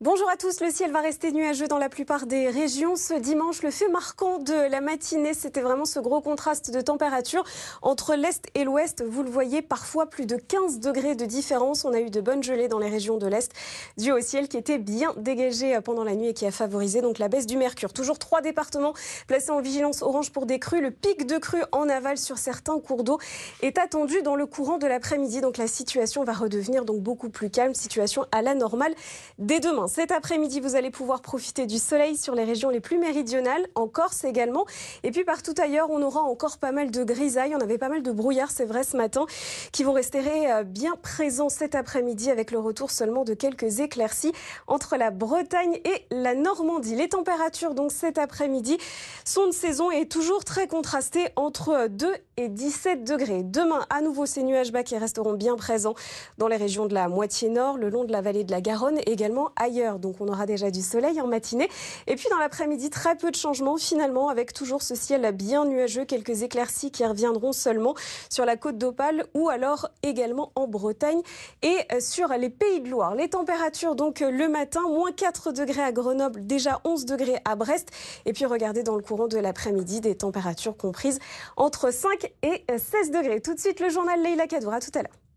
Bonjour à tous, le ciel va rester nuageux dans la plupart des régions ce dimanche. Le fait marquant de la matinée, c'était vraiment ce gros contraste de température entre l'Est et l'Ouest. Vous le voyez, parfois plus de 15 degrés de différence. On a eu de bonnes gelées dans les régions de l'Est, dû au ciel qui était bien dégagé pendant la nuit et qui a favorisé donc la baisse du mercure. Toujours trois départements placés en vigilance orange pour des crues. Le pic de crue en aval sur certains cours d'eau est attendu dans le courant de l'après-midi. Donc la situation va redevenir donc beaucoup plus calme, situation à la normale dès demain. Cet après-midi, vous allez pouvoir profiter du soleil sur les régions les plus méridionales, en Corse également. Et puis partout ailleurs, on aura encore pas mal de grisailles. On avait pas mal de brouillard c'est vrai, ce matin, qui vont rester euh, bien présents cet après-midi avec le retour seulement de quelques éclaircies entre la Bretagne et la Normandie. Les températures, donc cet après-midi, sont de saison et toujours très contrastées entre 2 et 17 degrés. Demain, à nouveau, ces nuages bas qui resteront bien présents dans les régions de la moitié nord, le long de la vallée de la Garonne, également ailleurs donc on aura déjà du soleil en matinée. Et puis dans l'après-midi, très peu de changements finalement, avec toujours ce ciel bien nuageux, quelques éclaircies qui reviendront seulement sur la côte d'Opale ou alors également en Bretagne et euh, sur les Pays de Loire. Les températures donc euh, le matin, moins 4 degrés à Grenoble, déjà 11 degrés à Brest. Et puis regardez dans le courant de l'après-midi des températures comprises entre 5 et 16 euh, degrés. Tout de suite le journal Leila à tout à l'heure.